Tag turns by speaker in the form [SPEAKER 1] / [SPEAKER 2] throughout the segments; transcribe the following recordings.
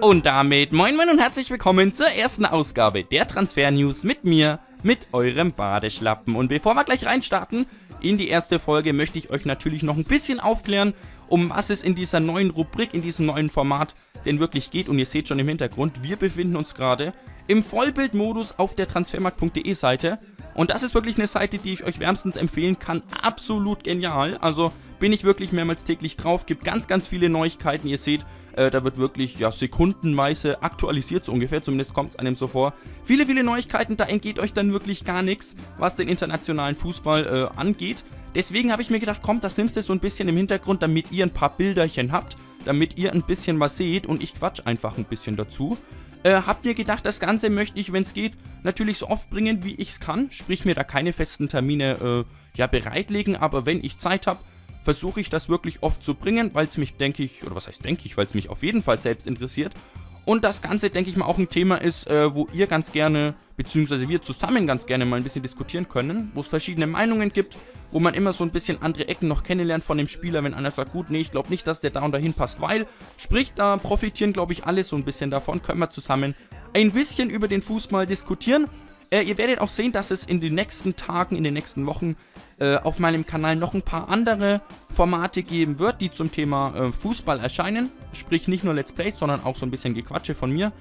[SPEAKER 1] Und damit moin moin und herzlich willkommen zur ersten Ausgabe der Transfer News mit mir, mit eurem Badeschlappen. Und bevor wir gleich reinstarten in die erste Folge, möchte ich euch natürlich noch ein bisschen aufklären, um was es in dieser neuen Rubrik, in diesem neuen Format denn wirklich geht. Und ihr seht schon im Hintergrund, wir befinden uns gerade im Vollbildmodus auf der transfermarkt.de Seite. Und das ist wirklich eine Seite, die ich euch wärmstens empfehlen kann. Absolut genial. Also bin ich wirklich mehrmals täglich drauf, gibt ganz, ganz viele Neuigkeiten. Ihr seht, äh, da wird wirklich ja, sekundenweise aktualisiert, so ungefähr, zumindest kommt es einem so vor. Viele, viele Neuigkeiten, da entgeht euch dann wirklich gar nichts, was den internationalen Fußball äh, angeht. Deswegen habe ich mir gedacht, komm, das nimmst du so ein bisschen im Hintergrund, damit ihr ein paar Bilderchen habt, damit ihr ein bisschen was seht und ich quatsch einfach ein bisschen dazu. Äh, hab mir gedacht, das Ganze möchte ich, wenn es geht, natürlich so oft bringen, wie ich es kann. Sprich mir da keine festen Termine äh, ja, bereitlegen, aber wenn ich Zeit habe, versuche ich das wirklich oft zu bringen, weil es mich, denke ich, oder was heißt denke ich, weil es mich auf jeden Fall selbst interessiert. Und das Ganze, denke ich mal, auch ein Thema ist, äh, wo ihr ganz gerne, beziehungsweise wir zusammen ganz gerne mal ein bisschen diskutieren können, wo es verschiedene Meinungen gibt, wo man immer so ein bisschen andere Ecken noch kennenlernt von dem Spieler, wenn einer sagt, gut, nee, ich glaube nicht, dass der da und dahin passt, weil, sprich, da profitieren, glaube ich, alle so ein bisschen davon, können wir zusammen ein bisschen über den Fußball diskutieren äh, ihr werdet auch sehen, dass es in den nächsten Tagen, in den nächsten Wochen äh, auf meinem Kanal noch ein paar andere Formate geben wird, die zum Thema äh, Fußball erscheinen. Sprich nicht nur Let's Plays, sondern auch so ein bisschen Gequatsche von mir.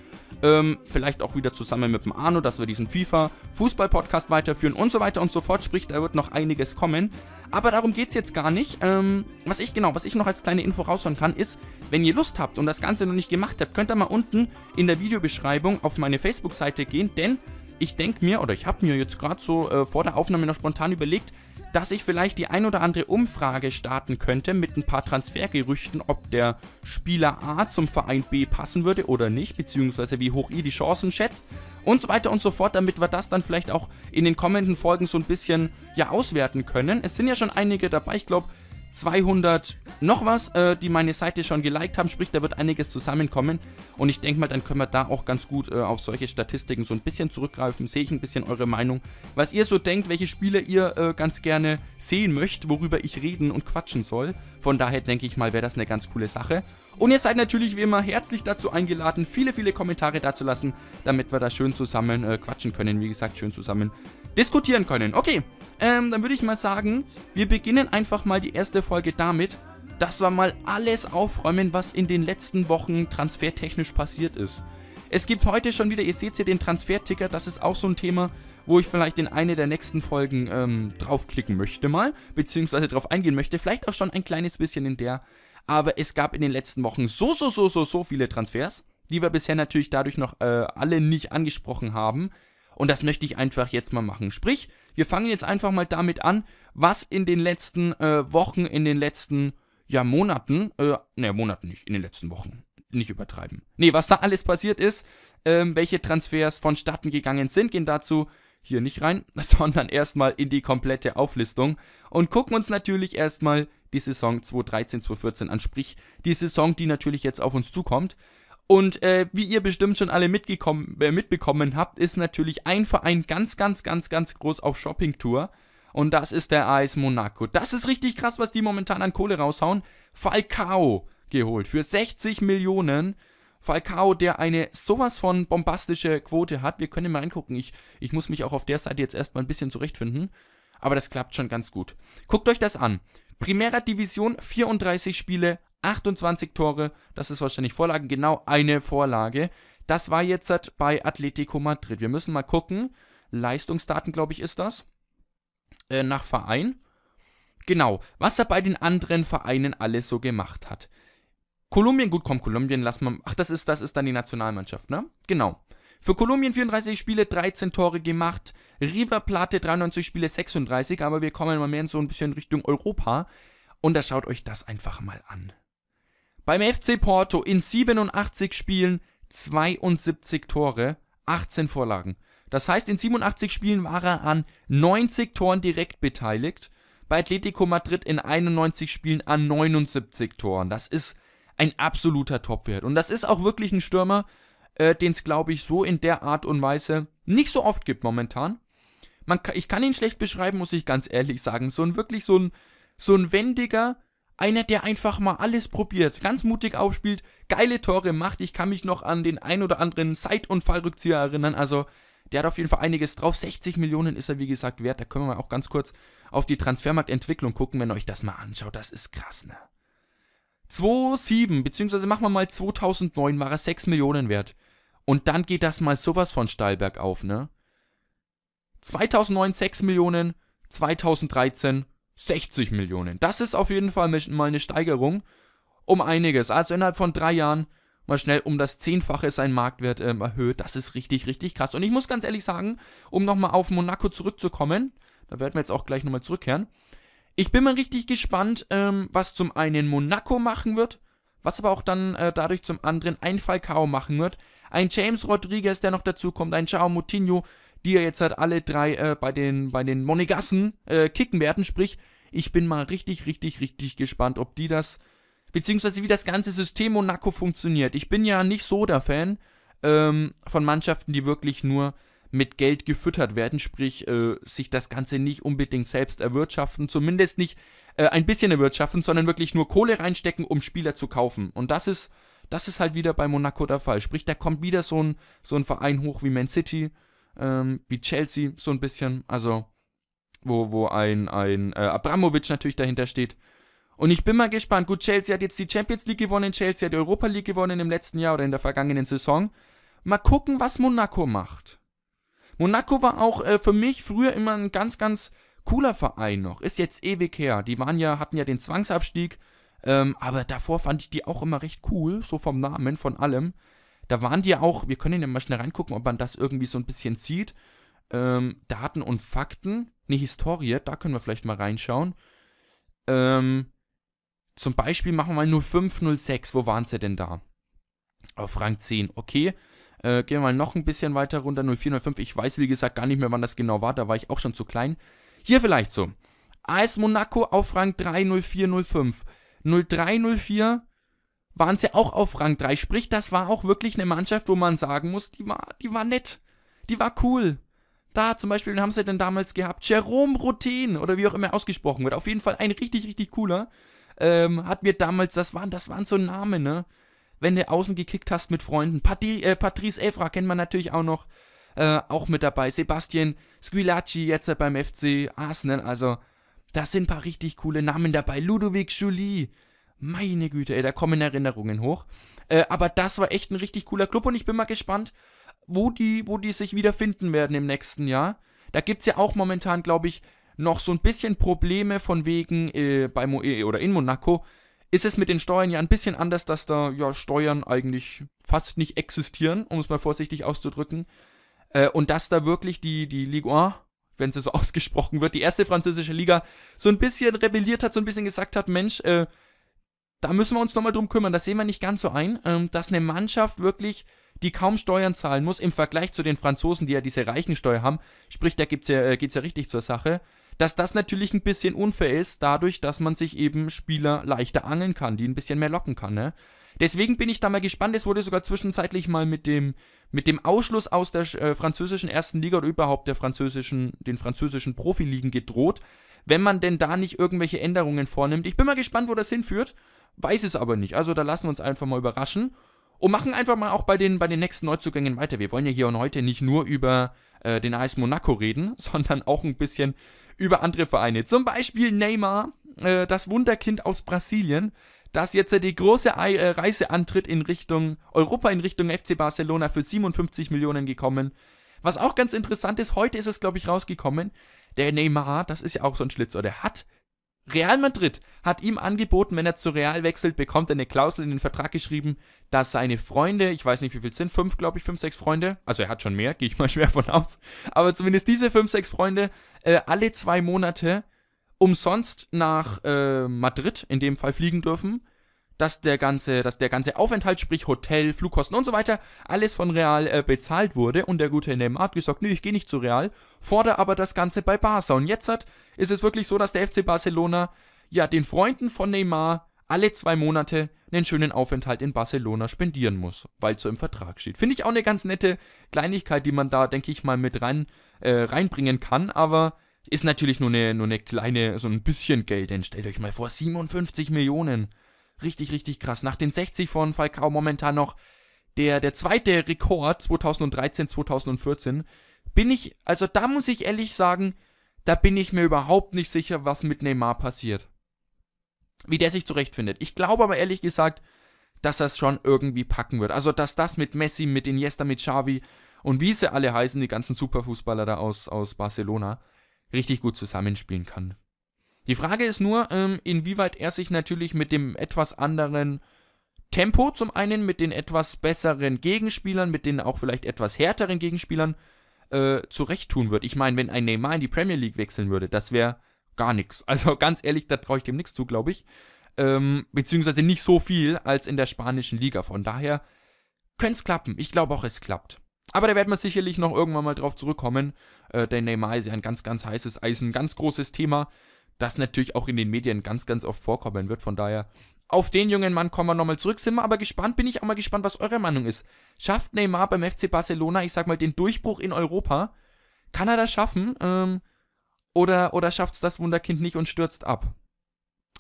[SPEAKER 1] Ähm, vielleicht auch wieder zusammen mit dem Arno, dass wir diesen FIFA-Fußball-Podcast weiterführen und so weiter und so fort. Sprich, da wird noch einiges kommen. Aber darum geht es jetzt gar nicht. Ähm, was ich genau, was ich noch als kleine Info raushauen kann, ist, wenn ihr Lust habt und das Ganze noch nicht gemacht habt, könnt ihr mal unten in der Videobeschreibung auf meine Facebook-Seite gehen, denn ich denke mir, oder ich habe mir jetzt gerade so äh, vor der Aufnahme noch spontan überlegt, dass ich vielleicht die ein oder andere Umfrage starten könnte mit ein paar Transfergerüchten, ob der Spieler A zum Verein B passen würde oder nicht, beziehungsweise wie hoch ihr die Chancen schätzt und so weiter und so fort, damit wir das dann vielleicht auch in den kommenden Folgen so ein bisschen ja auswerten können. Es sind ja schon einige dabei, ich glaube, 200 noch was, äh, die meine Seite schon geliked haben. Sprich, da wird einiges zusammenkommen. Und ich denke mal, dann können wir da auch ganz gut äh, auf solche Statistiken so ein bisschen zurückgreifen. Sehe ich ein bisschen eure Meinung. Was ihr so denkt, welche Spiele ihr äh, ganz gerne sehen möchtet, worüber ich reden und quatschen soll. Von daher denke ich mal, wäre das eine ganz coole Sache. Und ihr seid natürlich wie immer herzlich dazu eingeladen, viele, viele Kommentare dazulassen, damit wir da schön zusammen äh, quatschen können. Wie gesagt, schön zusammen diskutieren können. Okay, ähm, dann würde ich mal sagen, wir beginnen einfach mal die erste Folge damit, dass wir mal alles aufräumen, was in den letzten Wochen transfertechnisch passiert ist. Es gibt heute schon wieder, ihr seht hier den Transferticker, das ist auch so ein Thema, wo ich vielleicht in eine der nächsten Folgen ähm, draufklicken möchte mal, beziehungsweise drauf eingehen möchte, vielleicht auch schon ein kleines bisschen in der, aber es gab in den letzten Wochen so, so, so, so, so viele Transfers, die wir bisher natürlich dadurch noch äh, alle nicht angesprochen haben, und das möchte ich einfach jetzt mal machen. Sprich, wir fangen jetzt einfach mal damit an, was in den letzten äh, Wochen, in den letzten ja, Monaten, äh, ne, Monaten nicht, in den letzten Wochen, nicht übertreiben. Ne, was da alles passiert ist, ähm, welche Transfers vonstatten gegangen sind, gehen dazu hier nicht rein, sondern erstmal in die komplette Auflistung und gucken uns natürlich erstmal die Saison 2013, 2014 an, sprich die Saison, die natürlich jetzt auf uns zukommt. Und äh, wie ihr bestimmt schon alle mitgekommen, äh, mitbekommen habt, ist natürlich ein Verein ganz, ganz, ganz, ganz groß auf Shoppingtour. Und das ist der AS Monaco. Das ist richtig krass, was die momentan an Kohle raushauen. Falcao geholt für 60 Millionen. Falcao, der eine sowas von bombastische Quote hat. Wir können mal reingucken. Ich, ich muss mich auch auf der Seite jetzt erstmal ein bisschen zurechtfinden. Aber das klappt schon ganz gut. Guckt euch das an. Primera Division 34 Spiele, 28 Tore, das ist wahrscheinlich Vorlagen, genau eine Vorlage. Das war jetzt bei Atletico Madrid. Wir müssen mal gucken. Leistungsdaten, glaube ich, ist das. Äh, nach Verein. Genau, was er bei den anderen Vereinen alles so gemacht hat. Kolumbien, gut, komm, Kolumbien lassen wir. Ach, das ist, das ist dann die Nationalmannschaft, ne? Genau. Für Kolumbien 34 Spiele, 13 Tore gemacht. River Plate 93 Spiele, 36. Aber wir kommen mal mehr in so ein bisschen Richtung Europa. Und da schaut euch das einfach mal an. Beim FC Porto in 87 Spielen 72 Tore, 18 Vorlagen. Das heißt, in 87 Spielen war er an 90 Toren direkt beteiligt. Bei Atletico Madrid in 91 Spielen an 79 Toren. Das ist ein absoluter Topwert. Und das ist auch wirklich ein Stürmer, äh, den es, glaube ich, so in der Art und Weise nicht so oft gibt momentan. Man, ich kann ihn schlecht beschreiben, muss ich ganz ehrlich sagen. So ein wirklich so ein, so ein wendiger, einer, der einfach mal alles probiert, ganz mutig aufspielt, geile Tore macht. Ich kann mich noch an den ein oder anderen Seitunfallrückzieher erinnern. Also, der hat auf jeden Fall einiges drauf. 60 Millionen ist er, wie gesagt, wert. Da können wir mal auch ganz kurz auf die Transfermarktentwicklung gucken, wenn ihr euch das mal anschaut. Das ist krass, ne? 2,7, beziehungsweise machen wir mal 2009, war er 6 Millionen wert. Und dann geht das mal sowas von Steilberg auf, ne? 2009 6 Millionen, 2013 60 Millionen. Das ist auf jeden Fall mal eine Steigerung um einiges. Also innerhalb von drei Jahren mal schnell um das Zehnfache sein Marktwert ähm, erhöht. Das ist richtig, richtig krass. Und ich muss ganz ehrlich sagen, um nochmal auf Monaco zurückzukommen, da werden wir jetzt auch gleich nochmal zurückkehren. Ich bin mal richtig gespannt, ähm, was zum einen Monaco machen wird, was aber auch dann äh, dadurch zum anderen ein Falcao machen wird. Ein James Rodriguez, der noch dazu kommt, ein Chao Moutinho, die ja jetzt halt alle drei äh, bei den, bei den Monegassen äh, kicken werden. Sprich, ich bin mal richtig, richtig, richtig gespannt, ob die das, beziehungsweise wie das ganze System Monaco funktioniert. Ich bin ja nicht so der Fan ähm, von Mannschaften, die wirklich nur mit Geld gefüttert werden, sprich äh, sich das Ganze nicht unbedingt selbst erwirtschaften, zumindest nicht äh, ein bisschen erwirtschaften, sondern wirklich nur Kohle reinstecken, um Spieler zu kaufen. Und das ist, das ist halt wieder bei Monaco der Fall. Sprich, da kommt wieder so ein, so ein Verein hoch wie Man City, ähm, wie Chelsea so ein bisschen, also wo, wo ein, ein äh, Abramovic natürlich dahinter steht. Und ich bin mal gespannt. Gut, Chelsea hat jetzt die Champions League gewonnen, Chelsea hat die Europa League gewonnen im letzten Jahr oder in der vergangenen Saison. Mal gucken, was Monaco macht. Monaco war auch äh, für mich früher immer ein ganz, ganz cooler Verein noch. Ist jetzt ewig her. Die waren ja, hatten ja den Zwangsabstieg. Ähm, aber davor fand ich die auch immer recht cool, so vom Namen, von allem da waren die auch, wir können ja mal schnell reingucken, ob man das irgendwie so ein bisschen sieht. Ähm, Daten und Fakten, eine Historie, da können wir vielleicht mal reinschauen. Ähm, zum Beispiel machen wir mal 0506, wo waren sie denn da? Auf Rang 10, okay. Äh, gehen wir mal noch ein bisschen weiter runter, 0405. Ich weiß, wie gesagt, gar nicht mehr, wann das genau war, da war ich auch schon zu klein. Hier vielleicht so. AS Monaco auf Rang 30405. 0304 waren sie auch auf Rang 3. Sprich, das war auch wirklich eine Mannschaft, wo man sagen muss, die war, die war nett. Die war cool. Da zum Beispiel, wen haben sie denn damals gehabt? Jerome Roten oder wie auch immer ausgesprochen wird. Auf jeden Fall ein richtig, richtig cooler. Ähm, hat mir damals, das waren, das waren so Namen, ne? Wenn du außen gekickt hast mit Freunden. Patri, äh, Patrice Evra kennt man natürlich auch noch. Äh, auch mit dabei. Sebastian Squilacci jetzt beim FC Arsenal. Also, da sind ein paar richtig coole Namen dabei. Ludovic Julie. Meine Güte, ey, da kommen Erinnerungen hoch. Äh, aber das war echt ein richtig cooler Club und ich bin mal gespannt, wo die, wo die sich wieder finden werden im nächsten Jahr. Da gibt es ja auch momentan, glaube ich, noch so ein bisschen Probleme von wegen äh, bei Mo äh, oder in Monaco ist es mit den Steuern ja ein bisschen anders, dass da ja Steuern eigentlich fast nicht existieren, um es mal vorsichtig auszudrücken. Äh, und dass da wirklich die, die Ligue 1, wenn sie so ausgesprochen wird, die erste französische Liga, so ein bisschen rebelliert hat, so ein bisschen gesagt hat, Mensch, äh, da müssen wir uns nochmal drum kümmern. Das sehen wir nicht ganz so ein, ähm, dass eine Mannschaft wirklich, die kaum Steuern zahlen muss, im Vergleich zu den Franzosen, die ja diese Reichensteuer haben, sprich, da gibt's ja, äh, geht's ja richtig zur Sache, dass das natürlich ein bisschen unfair ist, dadurch, dass man sich eben Spieler leichter angeln kann, die ein bisschen mehr locken kann, ne? Deswegen bin ich da mal gespannt. Es wurde sogar zwischenzeitlich mal mit dem, mit dem Ausschluss aus der äh, französischen ersten Liga oder überhaupt der französischen, den französischen Profiligen gedroht wenn man denn da nicht irgendwelche Änderungen vornimmt. Ich bin mal gespannt, wo das hinführt, weiß es aber nicht. Also da lassen wir uns einfach mal überraschen und machen einfach mal auch bei den, bei den nächsten Neuzugängen weiter. Wir wollen ja hier und heute nicht nur über äh, den AS Monaco reden, sondern auch ein bisschen über andere Vereine. Zum Beispiel Neymar, äh, das Wunderkind aus Brasilien, das jetzt äh, die große äh, Reise antritt in Richtung Europa, in Richtung FC Barcelona für 57 Millionen gekommen. Was auch ganz interessant ist, heute ist es, glaube ich, rausgekommen, der Neymar, das ist ja auch so ein Schlitzer, der hat Real Madrid hat ihm angeboten, wenn er zu Real wechselt, bekommt er eine Klausel in den Vertrag geschrieben, dass seine Freunde, ich weiß nicht wie viel sind, fünf, glaube ich, fünf, sechs Freunde, also er hat schon mehr, gehe ich mal schwer von aus, aber zumindest diese fünf, sechs Freunde äh, alle zwei Monate umsonst nach äh, Madrid in dem Fall fliegen dürfen dass der ganze, dass der ganze Aufenthalt, sprich Hotel, Flugkosten und so weiter, alles von Real äh, bezahlt wurde und der gute Neymar hat gesagt, nö, ich gehe nicht zu Real, fordere aber das Ganze bei Barca. Und jetzt hat, ist es wirklich so, dass der FC Barcelona ja den Freunden von Neymar alle zwei Monate einen schönen Aufenthalt in Barcelona spendieren muss, weil es so im Vertrag steht. Finde ich auch eine ganz nette Kleinigkeit, die man da, denke ich mal, mit rein, äh, reinbringen kann, aber ist natürlich nur eine, nur eine kleine, so ein bisschen Geld, denn stellt euch mal vor, 57 Millionen. Richtig, richtig krass. Nach den 60 von Falcao momentan noch der, der zweite Rekord 2013, 2014. Bin ich, also da muss ich ehrlich sagen, da bin ich mir überhaupt nicht sicher, was mit Neymar passiert. Wie der sich zurechtfindet. Ich glaube aber ehrlich gesagt, dass das schon irgendwie packen wird. Also, dass das mit Messi, mit Iniesta, mit Xavi und wie sie alle heißen, die ganzen Superfußballer da aus, aus Barcelona, richtig gut zusammenspielen kann. Die Frage ist nur, ähm, inwieweit er sich natürlich mit dem etwas anderen Tempo zum einen, mit den etwas besseren Gegenspielern, mit den auch vielleicht etwas härteren Gegenspielern äh, zurecht tun wird. Ich meine, wenn ein Neymar in die Premier League wechseln würde, das wäre gar nichts. Also ganz ehrlich, da traue ich dem nichts zu, glaube ich. Ähm, beziehungsweise nicht so viel als in der spanischen Liga. Von daher könnte es klappen. Ich glaube auch, es klappt. Aber da werden wir sicherlich noch irgendwann mal drauf zurückkommen. Äh, denn Neymar ist ja ein ganz, ganz heißes Eisen, ganz großes Thema das natürlich auch in den Medien ganz, ganz oft vorkommen wird. Von daher, auf den jungen Mann kommen wir nochmal zurück. Sind wir aber gespannt, bin ich auch mal gespannt, was eure Meinung ist. Schafft Neymar beim FC Barcelona, ich sag mal, den Durchbruch in Europa? Kann er das schaffen? Ähm, oder oder schafft es das Wunderkind nicht und stürzt ab?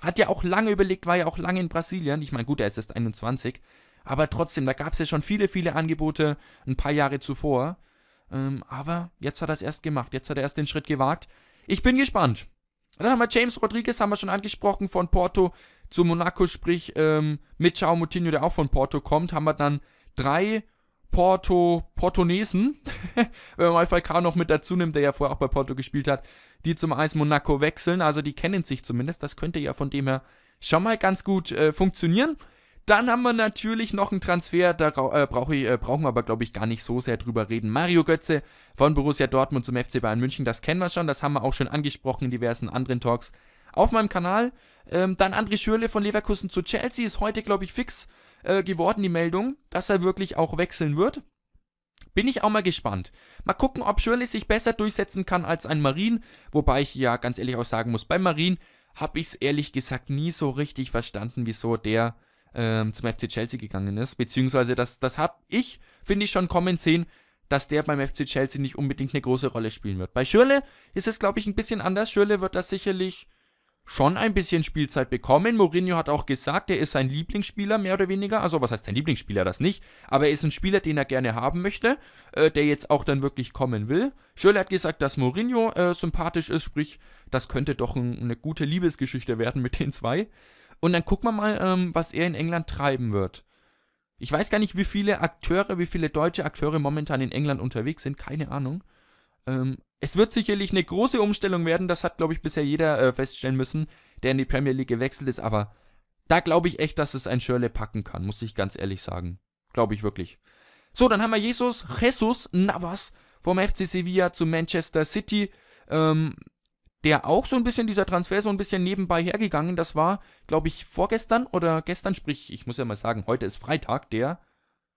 [SPEAKER 1] Hat ja auch lange überlegt, war ja auch lange in Brasilien. Ich meine, gut, er ist erst 21. Aber trotzdem, da gab es ja schon viele, viele Angebote ein paar Jahre zuvor. Ähm, aber jetzt hat er es erst gemacht. Jetzt hat er erst den Schritt gewagt. Ich bin gespannt. Dann haben wir James Rodriguez, haben wir schon angesprochen, von Porto zu Monaco, sprich ähm, mit Chao Moutinho, der auch von Porto kommt, haben wir dann drei Porto, Portonesen, wenn man mal Falcao noch mit dazu nimmt, der ja vorher auch bei Porto gespielt hat, die zum Eis Monaco wechseln. Also die kennen sich zumindest. Das könnte ja von dem her schon mal ganz gut äh, funktionieren. Dann haben wir natürlich noch einen Transfer, da äh, brauch ich, äh, brauchen wir aber, glaube ich, gar nicht so sehr drüber reden. Mario Götze von Borussia Dortmund zum FC Bayern München, das kennen wir schon, das haben wir auch schon angesprochen in diversen anderen Talks auf meinem Kanal. Ähm, dann André Schürle von Leverkusen zu Chelsea ist heute, glaube ich, fix äh, geworden, die Meldung, dass er wirklich auch wechseln wird. Bin ich auch mal gespannt. Mal gucken, ob Schürle sich besser durchsetzen kann als ein Marin, wobei ich ja ganz ehrlich auch sagen muss, bei Marin habe ich es ehrlich gesagt nie so richtig verstanden, wieso der ähm, zum FC Chelsea gegangen ist. Beziehungsweise das, das habe ich, finde ich, schon kommen sehen, dass der beim FC Chelsea nicht unbedingt eine große Rolle spielen wird. Bei Schürle ist es, glaube ich, ein bisschen anders. Schürle wird das sicherlich schon ein bisschen Spielzeit bekommen. Mourinho hat auch gesagt, er ist sein Lieblingsspieler, mehr oder weniger. Also, was heißt sein Lieblingsspieler? Das nicht. Aber er ist ein Spieler, den er gerne haben möchte, äh, der jetzt auch dann wirklich kommen will. Schürrle hat gesagt, dass Mourinho äh, sympathisch ist, sprich, das könnte doch ein, eine gute Liebesgeschichte werden mit den zwei. Und dann gucken wir mal, ähm, was er in England treiben wird. Ich weiß gar nicht, wie viele Akteure, wie viele deutsche Akteure momentan in England unterwegs sind, keine Ahnung. Ähm, es wird sicherlich eine große Umstellung werden, das hat, glaube ich, bisher jeder äh, feststellen müssen, der in die Premier League gewechselt ist, aber da glaube ich echt, dass es ein Shirley packen kann, muss ich ganz ehrlich sagen. Glaube ich wirklich. So, dann haben wir Jesus, Jesus Navas vom FC Sevilla zu Manchester City. Ähm, der auch so ein bisschen dieser Transfer so ein bisschen nebenbei hergegangen. Das war, glaube ich, vorgestern oder gestern, sprich, ich muss ja mal sagen, heute ist Freitag, der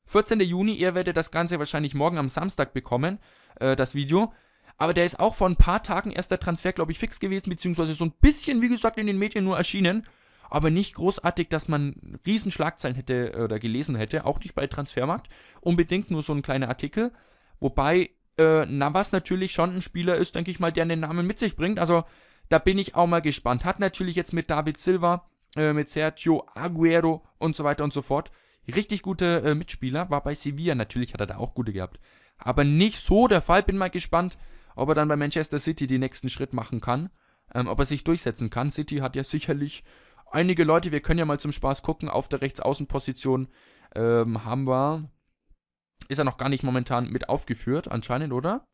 [SPEAKER 1] 14. Juni. Ihr werdet das Ganze wahrscheinlich morgen am Samstag bekommen, äh, das Video. Aber der ist auch vor ein paar Tagen erst der Transfer, glaube ich, fix gewesen, beziehungsweise so ein bisschen, wie gesagt, in den Medien nur erschienen. Aber nicht großartig, dass man Riesenschlagzeilen hätte äh, oder gelesen hätte, auch nicht bei Transfermarkt. Unbedingt nur so ein kleiner Artikel. Wobei äh, Navas natürlich schon ein Spieler ist, denke ich mal, der einen Namen mit sich bringt. Also da bin ich auch mal gespannt. Hat natürlich jetzt mit David Silva, äh, mit Sergio Aguero und so weiter und so fort richtig gute äh, Mitspieler. War bei Sevilla natürlich, hat er da auch gute gehabt. Aber nicht so der Fall. Bin mal gespannt, ob er dann bei Manchester City den nächsten Schritt machen kann. Ähm, ob er sich durchsetzen kann. City hat ja sicherlich einige Leute, wir können ja mal zum Spaß gucken, auf der Rechtsaußenposition ähm, haben wir ist er noch gar nicht momentan mit aufgeführt, anscheinend, oder?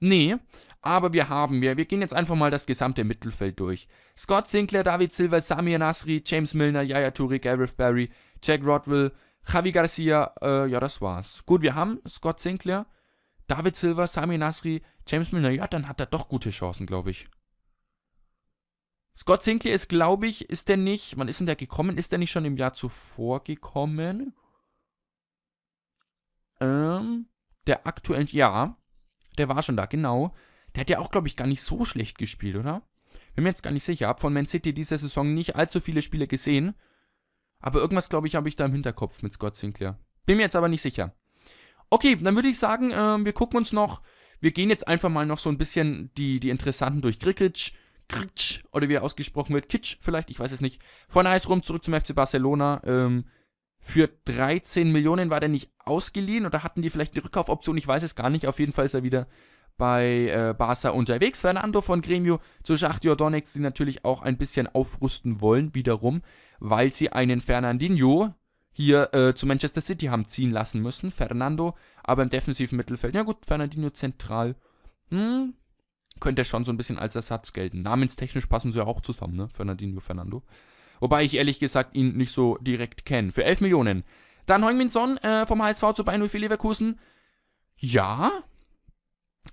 [SPEAKER 1] Nee, aber wir haben wir. Wir gehen jetzt einfach mal das gesamte Mittelfeld durch. Scott Sinclair, David Silva, Samir Nasri, James Milner, Yaya Touré, Gareth Barry, Jack Rodwell, Javi Garcia. Äh, ja, das war's. Gut, wir haben Scott Sinclair, David Silva, Samir Nasri, James Milner. Ja, dann hat er doch gute Chancen, glaube ich. Scott Sinclair ist, glaube ich, ist der nicht, wann ist denn der gekommen? Ist der nicht schon im Jahr zuvor gekommen? Ähm, der aktuell, ja, der war schon da, genau. Der hat ja auch, glaube ich, gar nicht so schlecht gespielt, oder? Bin mir jetzt gar nicht sicher. Hab von Man City diese Saison nicht allzu viele Spiele gesehen. Aber irgendwas, glaube ich, habe ich da im Hinterkopf mit Scott Sinclair. Bin mir jetzt aber nicht sicher. Okay, dann würde ich sagen, äh, wir gucken uns noch, wir gehen jetzt einfach mal noch so ein bisschen die, die interessanten durch. Krikic, Kritsch, oder wie er ausgesprochen wird, Kitsch vielleicht, ich weiß es nicht. Von Heiß rum zurück zum FC Barcelona. Ähm, für 13 Millionen war der nicht ausgeliehen oder hatten die vielleicht eine Rückkaufoption? Ich weiß es gar nicht. Auf jeden Fall ist er wieder bei äh, Barca unterwegs. Fernando von Gremio zu Schachtyor Donetsk, die natürlich auch ein bisschen aufrüsten wollen, wiederum, weil sie einen Fernandinho hier äh, zu Manchester City haben ziehen lassen müssen. Fernando, aber im defensiven Mittelfeld. Ja gut, Fernandinho zentral. Hm, könnte schon so ein bisschen als Ersatz gelten. Namenstechnisch passen sie ja auch zusammen, ne? Fernandinho, Fernando. Wobei ich ehrlich gesagt ihn nicht so direkt kenne. Für 11 Millionen. Dann Heung-Min Son äh, vom HSV zu Bayern 04 Leverkusen. Ja,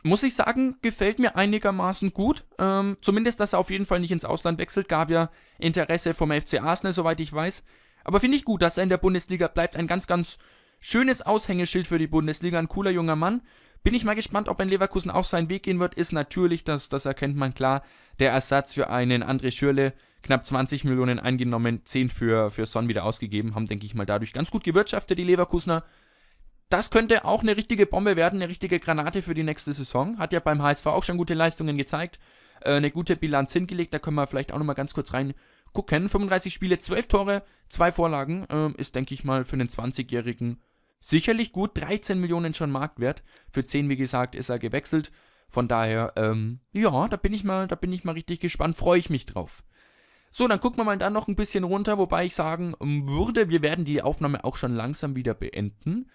[SPEAKER 1] muss ich sagen, gefällt mir einigermaßen gut. Ähm, zumindest, dass er auf jeden Fall nicht ins Ausland wechselt. Gab ja Interesse vom FC Arsenal, soweit ich weiß. Aber finde ich gut, dass er in der Bundesliga bleibt. Ein ganz, ganz schönes Aushängeschild für die Bundesliga. Ein cooler junger Mann. Bin ich mal gespannt, ob ein Leverkusen auch seinen Weg gehen wird. Ist natürlich, das, das erkennt man klar, der Ersatz für einen André Schürle knapp 20 Millionen eingenommen, 10 für, für Son wieder ausgegeben, haben, denke ich mal, dadurch ganz gut gewirtschaftet, die Leverkusener. Das könnte auch eine richtige Bombe werden, eine richtige Granate für die nächste Saison. Hat ja beim HSV auch schon gute Leistungen gezeigt, äh, eine gute Bilanz hingelegt, da können wir vielleicht auch nochmal ganz kurz rein gucken. 35 Spiele, 12 Tore, 2 Vorlagen, äh, ist, denke ich mal, für einen 20-Jährigen sicherlich gut. 13 Millionen schon Marktwert, für 10, wie gesagt, ist er gewechselt. Von daher, ähm, ja, da bin ich mal, da bin ich mal richtig gespannt, freue ich mich drauf. So, dann gucken wir mal da noch ein bisschen runter, wobei ich sagen ähm, würde, wir werden die Aufnahme auch schon langsam wieder beenden.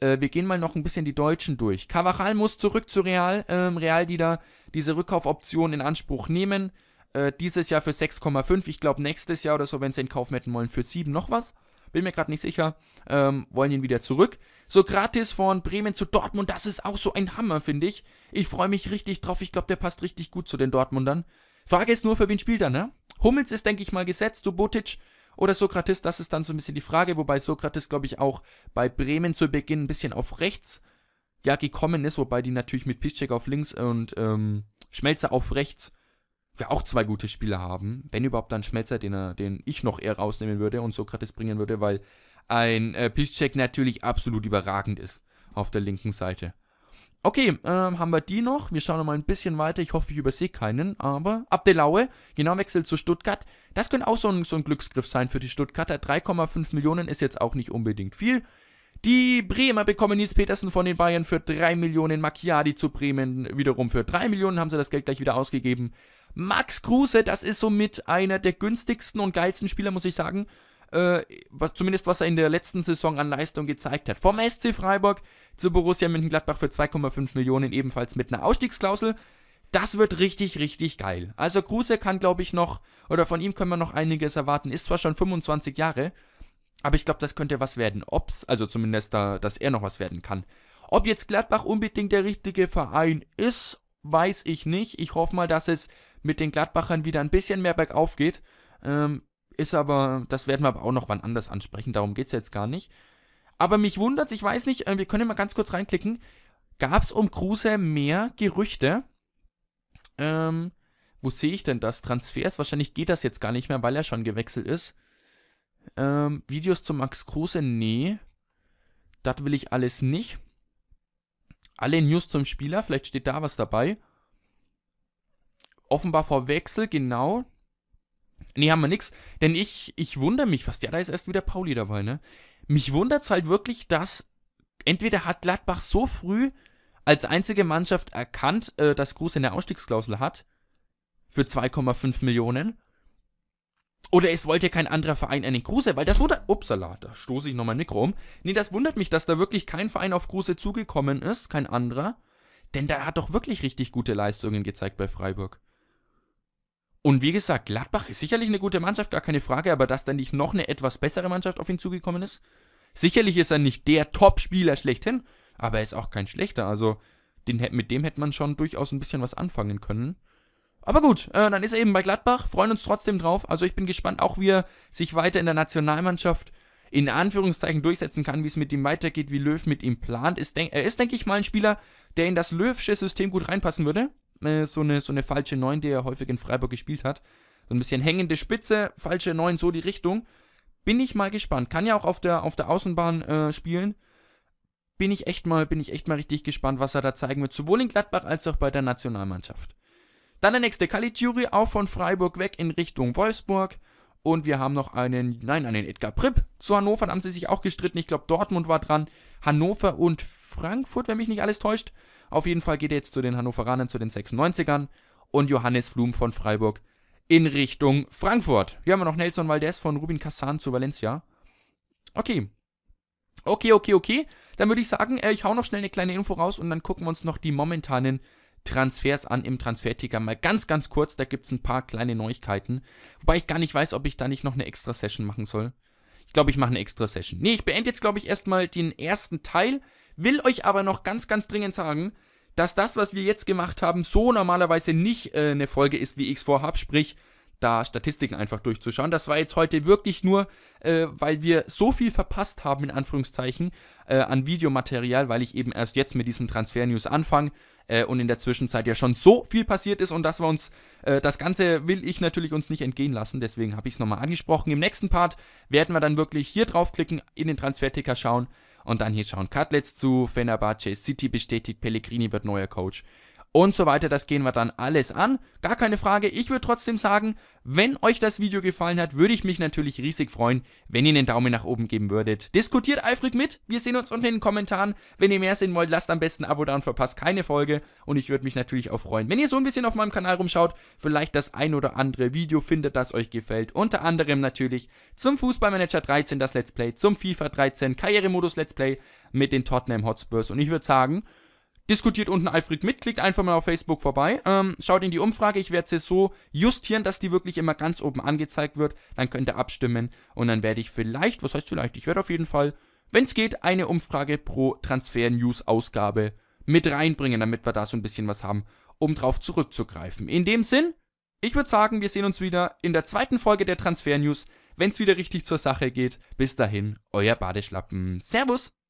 [SPEAKER 1] Äh, wir gehen mal noch ein bisschen die Deutschen durch. Cavachal muss zurück zu Real. Ähm, Real, die da diese Rückkaufoption in Anspruch nehmen. Äh, dieses Jahr für 6,5. Ich glaube, nächstes Jahr oder so, wenn sie ihn kaufen hätten wollen, für 7 noch was. Bin mir gerade nicht sicher. Ähm, wollen ihn wieder zurück. So gratis von Bremen zu Dortmund. Das ist auch so ein Hammer, finde ich. Ich freue mich richtig drauf. Ich glaube, der passt richtig gut zu den Dortmundern. Frage ist nur, für wen spielt er, ne? Hummels ist, denke ich mal, gesetzt, Subotic oder Sokrates, das ist dann so ein bisschen die Frage, wobei Sokrates, glaube ich, auch bei Bremen zu Beginn ein bisschen auf rechts ja, gekommen ist, wobei die natürlich mit Piszczek auf links und ähm, Schmelzer auf rechts ja auch zwei gute Spieler haben. Wenn überhaupt dann Schmelzer, den, er, den ich noch eher rausnehmen würde und Sokrates bringen würde, weil ein äh, Piszczek natürlich absolut überragend ist auf der linken Seite. Okay, ähm, haben wir die noch. Wir schauen noch mal ein bisschen weiter. Ich hoffe, ich übersehe keinen. Aber Abdelaue, genau wechselt zu Stuttgart. Das könnte auch so ein, so ein Glücksgriff sein für die Stuttgarter. 3,5 Millionen ist jetzt auch nicht unbedingt viel. Die Bremer bekommen Nils Petersen von den Bayern für 3 Millionen. Macchiadi zu Bremen wiederum für 3 Millionen. Haben sie das Geld gleich wieder ausgegeben. Max Kruse, das ist somit einer der günstigsten und geilsten Spieler, muss ich sagen äh, was, zumindest was er in der letzten Saison an Leistung gezeigt hat. Vom SC Freiburg zu Borussia Mönchengladbach für 2,5 Millionen ebenfalls mit einer Ausstiegsklausel. Das wird richtig, richtig geil. Also Kruse kann, glaube ich, noch, oder von ihm können wir noch einiges erwarten. Ist zwar schon 25 Jahre, aber ich glaube, das könnte was werden. Ob's, also zumindest da, dass er noch was werden kann. Ob jetzt Gladbach unbedingt der richtige Verein ist, weiß ich nicht. Ich hoffe mal, dass es mit den Gladbachern wieder ein bisschen mehr bergauf geht. Ähm, ist aber, das werden wir aber auch noch wann anders ansprechen, darum geht es jetzt gar nicht. Aber mich wundert, ich weiß nicht, äh, wir können mal ganz kurz reinklicken. Gab es um Kruse mehr Gerüchte? Ähm, wo sehe ich denn das? Transfers? Wahrscheinlich geht das jetzt gar nicht mehr, weil er schon gewechselt ist. Ähm, Videos zu Max Kruse? Nee. Das will ich alles nicht. Alle News zum Spieler, vielleicht steht da was dabei. Offenbar vor Wechsel, genau. Nee, haben wir nix. Denn ich, ich wundere mich fast. Ja, da ist erst wieder Pauli dabei, ne? Mich wundert's halt wirklich, dass entweder hat Gladbach so früh als einzige Mannschaft erkannt, äh, dass Kruse eine Ausstiegsklausel hat. Für 2,5 Millionen. Oder es wollte kein anderer Verein einen Kruse, weil das wurde. Upsala, da stoße ich nochmal Mikro um. Nee, das wundert mich, dass da wirklich kein Verein auf Kruse zugekommen ist, kein anderer. Denn da hat doch wirklich richtig gute Leistungen gezeigt bei Freiburg. Und wie gesagt, Gladbach ist sicherlich eine gute Mannschaft, gar keine Frage, aber dass da nicht noch eine etwas bessere Mannschaft auf ihn zugekommen ist. Sicherlich ist er nicht der Top-Spieler schlechthin, aber er ist auch kein schlechter. Also den, mit dem hätte man schon durchaus ein bisschen was anfangen können. Aber gut, äh, dann ist er eben bei Gladbach, freuen uns trotzdem drauf. Also ich bin gespannt, auch wie er sich weiter in der Nationalmannschaft in Anführungszeichen durchsetzen kann, wie es mit ihm weitergeht, wie Löw mit ihm plant. Ist, denk, er ist, denke ich, mal ein Spieler, der in das Löwsche System gut reinpassen würde äh, so, eine, so eine falsche 9, die er häufig in Freiburg gespielt hat. So ein bisschen hängende Spitze, falsche 9, so die Richtung. Bin ich mal gespannt. Kann ja auch auf der, auf der Außenbahn äh, spielen. Bin ich, echt mal, bin ich echt mal richtig gespannt, was er da zeigen wird. Sowohl in Gladbach als auch bei der Nationalmannschaft. Dann der nächste, Caligiuri, auch von Freiburg weg in Richtung Wolfsburg. Und wir haben noch einen, nein, einen Edgar Pripp zu Hannover. Da haben sie sich auch gestritten. Ich glaube, Dortmund war dran. Hannover und Frankfurt, wenn mich nicht alles täuscht. Auf jeden Fall geht er jetzt zu den Hannoveranern, zu den 96ern und Johannes Flum von Freiburg in Richtung Frankfurt. Hier haben wir noch Nelson Valdez von Rubin Kassan zu Valencia. Okay. Okay, okay, okay. Dann würde ich sagen, äh, ich hau noch schnell eine kleine Info raus und dann gucken wir uns noch die momentanen Transfers an im Transferticker. Mal ganz, ganz kurz, da gibt es ein paar kleine Neuigkeiten. Wobei ich gar nicht weiß, ob ich da nicht noch eine extra Session machen soll. Ich glaube, ich mache eine extra Session. Nee, ich beende jetzt, glaube ich, erstmal den ersten Teil. Will euch aber noch ganz, ganz dringend sagen, dass das, was wir jetzt gemacht haben, so normalerweise nicht äh, eine Folge ist, wie ich es vorhabe. sprich da Statistiken einfach durchzuschauen. Das war jetzt heute wirklich nur, äh, weil wir so viel verpasst haben, in Anführungszeichen, äh, an Videomaterial, weil ich eben erst jetzt mit diesen Transfer-News anfange äh, und in der Zwischenzeit ja schon so viel passiert ist und das war uns, äh, das Ganze will ich natürlich uns nicht entgehen lassen, deswegen habe ich es nochmal angesprochen. Im nächsten Part werden wir dann wirklich hier draufklicken, in den Transferticker schauen und dann hier schauen. Cutlets zu Fenerbahce, City bestätigt, Pellegrini wird neuer Coach und so weiter. Das gehen wir dann alles an. Gar keine Frage. Ich würde trotzdem sagen, wenn euch das Video gefallen hat, würde ich mich natürlich riesig freuen, wenn ihr einen Daumen nach oben geben würdet. Diskutiert eifrig mit. Wir sehen uns unten in den Kommentaren. Wenn ihr mehr sehen wollt, lasst am besten ein Abo da und verpasst keine Folge. Und ich würde mich natürlich auch freuen, wenn ihr so ein bisschen auf meinem Kanal rumschaut, vielleicht das ein oder andere Video findet, das euch gefällt. Unter anderem natürlich zum Fußballmanager 13 das Let's Play, zum FIFA 13 Karrieremodus Let's Play mit den Tottenham Hotspurs. Und ich würde sagen, Diskutiert unten Alfred mit, klickt einfach mal auf Facebook vorbei, ähm, schaut in die Umfrage, ich werde sie so justieren, dass die wirklich immer ganz oben angezeigt wird, dann könnt ihr abstimmen und dann werde ich vielleicht, was heißt vielleicht, ich werde auf jeden Fall, wenn es geht, eine Umfrage pro Transfer-News-Ausgabe mit reinbringen, damit wir da so ein bisschen was haben, um drauf zurückzugreifen. In dem Sinn, ich würde sagen, wir sehen uns wieder in der zweiten Folge der Transfer-News, wenn es wieder richtig zur Sache geht. Bis dahin, euer Badeschlappen. Servus!